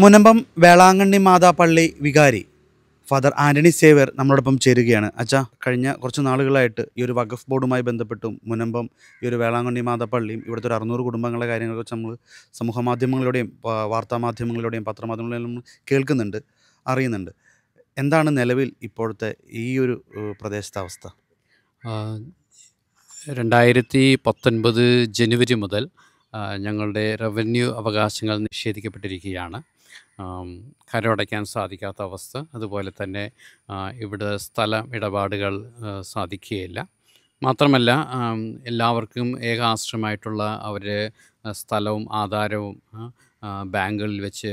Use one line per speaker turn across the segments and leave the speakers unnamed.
മുനമ്പം വേളാങ്കണ്ണി മാതാപ്പള്ളി വികാരി father Antony saver നമ്മളോടൊപ്പം ചേരുകയാണ് അച്ഛാ കഴിഞ്ഞ കുറച്ച് നാളുകളായിട്ട് ഈ ഒരു വഖഫ് ബോർഡുമായി ബന്ധപ്പെട്ടും മുനമ്പം ഈ ഒരു വേളാങ്കണ്ണി മാതാപ്പള്ളിയും ഇവിടുത്തെ ഒരു അറുന്നൂറ് കുടുംബങ്ങളെ കാര്യങ്ങളെക്കുറിച്ച് നമ്മൾ സമൂഹ മാധ്യമങ്ങളിലൂടെയും വാർത്താ മാധ്യമങ്ങളിലൂടെയും പത്രമാധ്യമങ്ങളിലും കേൾക്കുന്നുണ്ട് അറിയുന്നുണ്ട് എന്താണ് നിലവിൽ ഇപ്പോഴത്തെ ഈ ഒരു പ്രദേശത്തെ അവസ്ഥ
രണ്ടായിരത്തി പത്തൊൻപത് ജനുവരി മുതൽ ഞങ്ങളുടെ റവന്യൂ അവകാശങ്ങൾ നിഷേധിക്കപ്പെട്ടിരിക്കുകയാണ് കരടയ്ക്കാൻ സാധിക്കാത്ത അവസ്ഥ അതുപോലെ തന്നെ ഇവിടെ സ്ഥല ഇടപാടുകൾ സാധിക്കുകയില്ല മാത്രമല്ല എല്ലാവർക്കും ഏകാശ്രമായിട്ടുള്ള അവർ സ്ഥലവും ആധാരവും ബാങ്കുകളിൽ വെച്ച്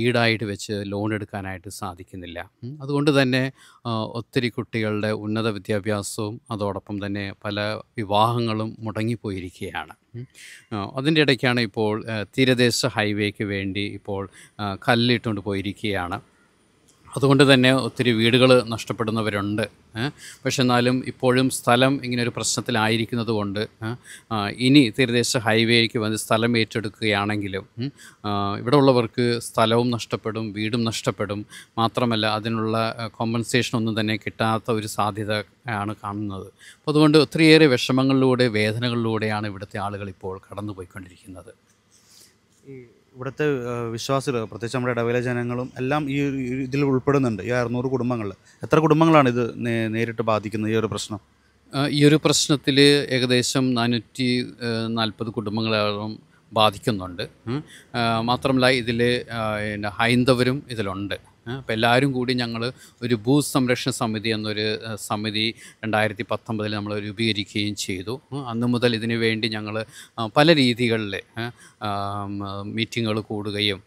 ഈടായിട്ട് വെച്ച് ലോൺ എടുക്കാനായിട്ട് സാധിക്കുന്നില്ല അതുകൊണ്ട് തന്നെ ഒത്തിരി കുട്ടികളുടെ ഉന്നത വിദ്യാഭ്യാസവും അതോടൊപ്പം തന്നെ പല വിവാഹങ്ങളും മുടങ്ങിപ്പോയിരിക്കുകയാണ് അതിൻ്റെ ഇടയ്ക്കാണ് ഇപ്പോൾ തീരദേശ ഹൈവേക്ക് വേണ്ടി ഇപ്പോൾ കല്ലിട്ടുകൊണ്ട് പോയിരിക്കുകയാണ് അതുകൊണ്ട് തന്നെ ഒത്തിരി വീടുകൾ നഷ്ടപ്പെടുന്നവരുണ്ട് പക്ഷെ എന്നാലും ഇപ്പോഴും സ്ഥലം ഇങ്ങനെ ഒരു പ്രശ്നത്തിലായിരിക്കുന്നത് കൊണ്ട് ഇനി തീരദേശ ഹൈവേക്ക് വന്ന് സ്ഥലം ഏറ്റെടുക്കുകയാണെങ്കിലും ഇവിടെ ഉള്ളവർക്ക് സ്ഥലവും നഷ്ടപ്പെടും വീടും നഷ്ടപ്പെടും മാത്രമല്ല അതിനുള്ള കോമ്പൻസേഷൻ ഒന്നും തന്നെ കിട്ടാത്ത ഒരു സാധ്യത ആണ് കാണുന്നത് അപ്പോൾ അതുകൊണ്ട് ഒത്തിരിയേറെ വിഷമങ്ങളിലൂടെ വേദനകളിലൂടെയാണ് ഇവിടുത്തെ ആളുകൾ ഇപ്പോൾ കടന്നുപോയിക്കൊണ്ടിരിക്കുന്നത്
ഈ ഇവിടുത്തെ വിശ്വാസികൾ പ്രത്യേകിച്ച് നമ്മുടെ ഇടവയിലെ ജനങ്ങളും എല്ലാം ഈ ഇതിൽ ഉൾപ്പെടുന്നുണ്ട് ഈ അറുന്നൂറ് കുടുംബങ്ങൾ എത്ര കുടുംബങ്ങളാണ് ഇത് നേരിട്ട് ബാധിക്കുന്നത് ഈ ഒരു പ്രശ്നം
ഈ ഒരു പ്രശ്നത്തിൽ ഏകദേശം നാനൂറ്റി നാൽപ്പത് കുടുംബങ്ങളും ബാധിക്കുന്നുണ്ട് മാത്രമല്ല ഇതിൽ ഹൈന്ദവരും ഇതിലുണ്ട് അപ്പോൾ എല്ലാവരും കൂടി ഞങ്ങൾ ഒരു ഭൂസംരക്ഷണ സമിതി എന്നൊരു സമിതി രണ്ടായിരത്തി പത്തൊമ്പതിൽ നമ്മൾ രൂപീകരിക്കുകയും ചെയ്തു അന്നു മുതൽ ഇതിനു വേണ്ടി ഞങ്ങൾ പല രീതികളിൽ മീറ്റിങ്ങുകൾ കൂടുകയും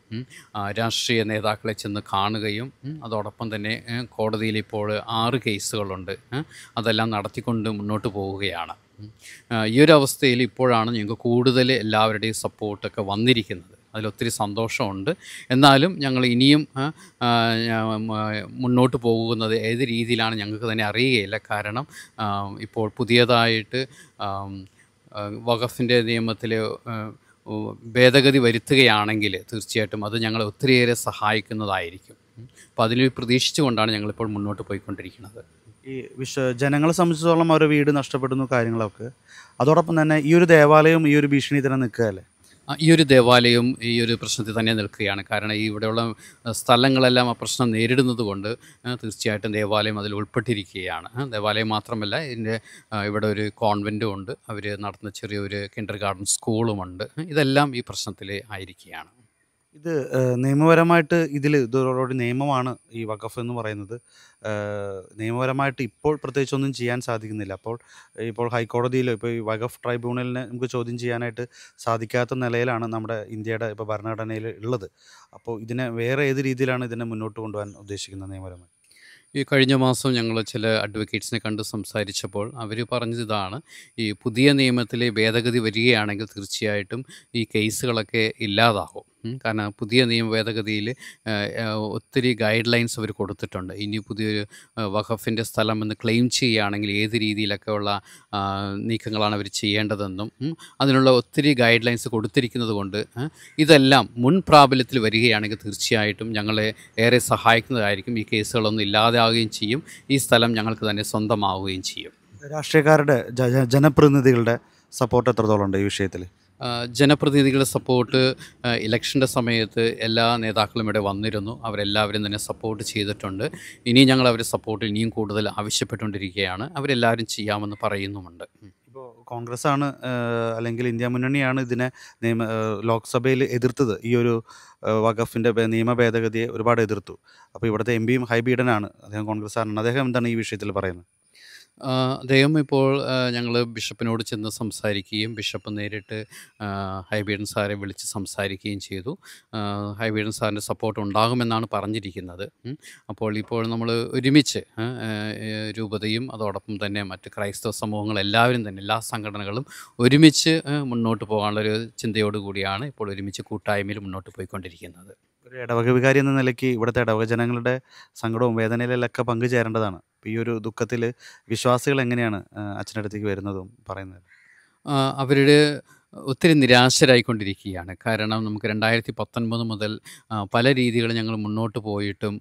രാഷ്ട്രീയ നേതാക്കളെ ചെന്ന് കാണുകയും അതോടൊപ്പം തന്നെ കോടതിയിൽ ഇപ്പോൾ ആറ് കേസുകളുണ്ട് അതെല്ലാം നടത്തിക്കൊണ്ട് മുന്നോട്ട് പോവുകയാണ് ഈ ഒരു അവസ്ഥയിൽ ഇപ്പോഴാണ് ഞങ്ങൾക്ക് കൂടുതൽ എല്ലാവരുടെയും സപ്പോർട്ടൊക്കെ വന്നിരിക്കുന്നത് അതിലൊത്തിരി സന്തോഷമുണ്ട് എന്നാലും ഞങ്ങൾ ഇനിയും മുന്നോട്ട് പോകുന്നത് ഏത് രീതിയിലാണ് ഞങ്ങൾക്ക് തന്നെ അറിയുകയില്ല കാരണം ഇപ്പോൾ പുതിയതായിട്ട് വഖഫിൻ്റെ നിയമത്തിലെ ഭേദഗതി വരുത്തുകയാണെങ്കിൽ തീർച്ചയായിട്ടും അത് ഞങ്ങളെ ഒത്തിരിയേറെ സഹായിക്കുന്നതായിരിക്കും അപ്പോൾ അതിൽ പ്രതീക്ഷിച്ചുകൊണ്ടാണ് ഞങ്ങളിപ്പോൾ മുന്നോട്ട് പോയിക്കൊണ്ടിരിക്കുന്നത്
ഈ വിശ്വ ജനങ്ങളെ സംബന്ധിച്ചിടത്തോളം അവരുടെ വീട് നഷ്ടപ്പെടുന്നു കാര്യങ്ങളൊക്കെ അതോടൊപ്പം തന്നെ ഈ ഒരു ദേവാലയം ഈ ഒരു ഭീഷണി തന്നെ നിൽക്കുകയല്ലേ
ഈ ഒരു ദേവാലയം ഈ ഒരു പ്രശ്നത്തിൽ തന്നെ നിൽക്കുകയാണ് കാരണം ഈ ഇവിടെയുള്ള സ്ഥലങ്ങളെല്ലാം ആ പ്രശ്നം നേരിടുന്നത് കൊണ്ട് തീർച്ചയായിട്ടും ദേവാലയം അതിൽ ഉൾപ്പെട്ടിരിക്കുകയാണ് ദേവാലയം മാത്രമല്ല ഇതിൻ്റെ ഇവിടെ ഒരു കോൺവെൻറ്റും ഉണ്ട് അവർ നടത്തുന്ന ചെറിയൊരു കിൻഡർ ഗാർഡൻ സ്കൂളുമുണ്ട് ഇതെല്ലാം ഈ പ്രശ്നത്തിൽ ആയിരിക്കുകയാണ്
ഇത് നിയമപരമായിട്ട് ഇതിൽ ഇതോടൊരു നിയമമാണ് ഈ വഖഫ് എന്ന് പറയുന്നത് നിയമപരമായിട്ട് ഇപ്പോൾ ഒന്നും ചെയ്യാൻ സാധിക്കുന്നില്ല അപ്പോൾ ഇപ്പോൾ ഹൈക്കോടതിയിലോ ഇപ്പോൾ ഈ വഖഫ് ട്രൈബ്യൂണലിനെ നമുക്ക് ചോദ്യം ചെയ്യാനായിട്ട് സാധിക്കാത്ത നിലയിലാണ് നമ്മുടെ ഇന്ത്യയുടെ ഇപ്പോൾ ഭരണഘടനയിൽ ഉള്ളത് അപ്പോൾ ഇതിനെ വേറെ ഏത് രീതിയിലാണ് ഇതിനെ മുന്നോട്ട് കൊണ്ടുപോകാൻ ഉദ്ദേശിക്കുന്നത് നിയമപരമായി
ഈ കഴിഞ്ഞ മാസം ഞങ്ങൾ ചില അഡ്വക്കേറ്റ്സിനെ കണ്ട് സംസാരിച്ചപ്പോൾ അവർ പറഞ്ഞത് ഇതാണ് ഈ പുതിയ നിയമത്തിലെ ഭേദഗതി വരികയാണെങ്കിൽ തീർച്ചയായിട്ടും ഈ കേസുകളൊക്കെ ഇല്ലാതാകും കാരണം പുതിയ നിയമ ഭേദഗതിയിൽ ഒത്തിരി ഗൈഡ് ലൈൻസ് അവർ കൊടുത്തിട്ടുണ്ട് ഇനി പുതിയൊരു വഖഫിൻ്റെ സ്ഥലം എന്ന് ക്ലെയിം ചെയ്യുകയാണെങ്കിൽ ഏത് രീതിയിലൊക്കെയുള്ള നീക്കങ്ങളാണ് അവർ ചെയ്യേണ്ടതെന്നും അതിനുള്ള ഒത്തിരി ഗൈഡ് ലൈൻസ് കൊടുത്തിരിക്കുന്നത് കൊണ്ട് ഇതെല്ലാം മുൻ പ്രാബല്യത്തിൽ വരികയാണെങ്കിൽ തീർച്ചയായിട്ടും ഞങ്ങളെ ഏറെ സഹായിക്കുന്നതായിരിക്കും ഈ കേസുകളൊന്നും ഇല്ലാതാവുകയും ചെയ്യും ഈ സ്ഥലം ഞങ്ങൾക്ക് തന്നെ സ്വന്തമാവുകയും ചെയ്യും
രാഷ്ട്രീയക്കാരുടെ ജനപ്രതിനിധികളുടെ സപ്പോർട്ട് എത്രത്തോളം ഉണ്ട് ഈ വിഷയത്തിൽ
ജനപ്രതിനിധികളുടെ സപ്പോർട്ട് ഇലക്ഷൻ്റെ സമയത്ത് എല്ലാ നേതാക്കളും ഇവിടെ വന്നിരുന്നു അവരെല്ലാവരും തന്നെ സപ്പോർട്ട് ചെയ്തിട്ടുണ്ട് ഇനിയും ഞങ്ങൾ അവരെ സപ്പോർട്ട് ഇനിയും കൂടുതൽ ആവശ്യപ്പെട്ടുകൊണ്ടിരിക്കുകയാണ് അവരെല്ലാവരും ചെയ്യാമെന്ന് പറയുന്നുമുണ്ട്
ഇപ്പോൾ കോൺഗ്രസ് ആണ് അല്ലെങ്കിൽ ഇന്ത്യ മുന്നണിയാണ് ഇതിനെ നിയമ ലോക്സഭയിൽ എതിർത്തത് ഈ ഒരു വകഫിൻ്റെ നിയമ ഭേദഗതിയെ ഒരുപാട് എതിർത്തു അപ്പോൾ ഇവിടുത്തെ എം പിയും ഹൈബീഡനാണ് അദ്ദേഹം കോൺഗ്രസ് ആണ് അദ്ദേഹം എന്താണ് ഈ വിഷയത്തിൽ പറയുന്നത്
ആ, അദ്ദേഹം ഇപ്പോൾ ഞങ്ങൾ ബിഷപ്പിനോട് ചെന്ന് സംസാരിക്കുകയും ബിഷപ്പ് നേരിട്ട് ഹൈബീഡൻ സാറെ വിളിച്ച് സംസാരിക്കുകയും ചെയ്തു. ഹൈബീഡൻ സാറിൻ്റെ സപ്പോർട്ട് ഉണ്ടാകുമെന്നാണ് പറഞ്ഞിരിക്കുന്നത്. അപ്പോൾ ഇപ്പോൾ നമ്മൾ ഒരുമിച്ച് രൂപതയും അതോടൊപ്പം തന്നെ മറ്റ് ക്രൈസ്തവ സമൂഹങ്ങളെല്ലാവരും തന്നെ എല്ലാ സംഘടനകളും ഒരുമിച്ച് മുന്നോട്ട് പോകാനുള്ളൊരു ചിന്തയോടുകൂടിയാണ് കൂടിയാണ് ഇപ്പോൾ ഒരുമിച്ച് കൂട്ടായ്മയിൽ മുന്നോട്ട് പോയിക്കൊണ്ടിരിക്കുന്നത്.
ഒരു ഇടവക വികാരി എന്ന നിലയ്ക്ക് ഇവിടുത്തെ ഇടവക ജനങ്ങളുടെ സങ്കടവും വേദനയിലൊക്കെ പങ്കുചേരേണ്ടതാണ് ഈ ഒരു ദുഃഖത്തിൽ വിശ്വാസികൾ എങ്ങനെയാണ് അച്ഛൻ്റെ അടുത്തേക്ക് വരുന്നതും പറയുന്നത്
അവരുടെ ഒത്തിരി നിരാശരായിക്കൊണ്ടിരിക്കുകയാണ് കാരണം നമുക്ക് രണ്ടായിരത്തി പത്തൊൻപത് മുതൽ പല രീതികൾ ഞങ്ങൾ മുന്നോട്ട് പോയിട്ടും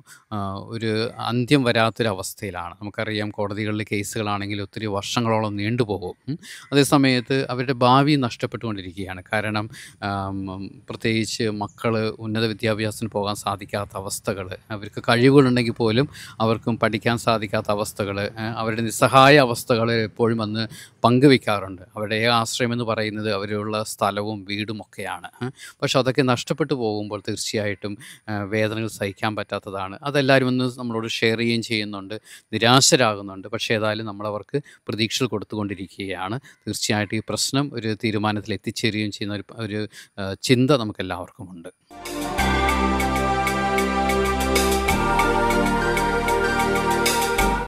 ഒരു അന്ത്യം വരാത്തൊരവസ്ഥയിലാണ് നമുക്കറിയാം കോടതികളിലെ കേസുകളാണെങ്കിൽ ഒത്തിരി വർഷങ്ങളോളം നീണ്ടുപോകും അതേസമയത്ത് അവരുടെ ഭാവി നഷ്ടപ്പെട്ടുകൊണ്ടിരിക്കുകയാണ് കാരണം പ്രത്യേകിച്ച് മക്കൾ ഉന്നത വിദ്യാഭ്യാസത്തിന് പോകാൻ സാധിക്കാത്ത അവസ്ഥകൾ അവർക്ക് കഴിവുകളുണ്ടെങ്കിൽ പോലും അവർക്കും പഠിക്കാൻ സാധിക്കാത്ത അവസ്ഥകൾ അവരുടെ നിസ്സഹായ അവസ്ഥകൾ എപ്പോഴും വന്ന് പങ്കുവെക്കാറുണ്ട് അവരുടെ ആശ്രയം എന്ന് പറയുന്നത് അവരോട് ഇവിടെയുള്ള സ്ഥലവും വീടും ഒക്കെയാണ് പക്ഷെ അതൊക്കെ നഷ്ടപ്പെട്ടു പോകുമ്പോൾ തീർച്ചയായിട്ടും വേദനകൾ സഹിക്കാൻ പറ്റാത്തതാണ് അതെല്ലാവരും ഒന്ന് നമ്മളോട് ഷെയർ ചെയ്യുകയും ചെയ്യുന്നുണ്ട് നിരാശരാകുന്നുണ്ട് പക്ഷേ ഏതായാലും നമ്മളവർക്ക് പ്രതീക്ഷകൾ കൊടുത്തുകൊണ്ടിരിക്കുകയാണ് തീർച്ചയായിട്ടും ഈ പ്രശ്നം ഒരു തീരുമാനത്തിൽ എത്തിച്ചേരുകയും ചെയ്യുന്ന ഒരു ഒരു ചിന്ത നമുക്കെല്ലാവർക്കും ഉണ്ട്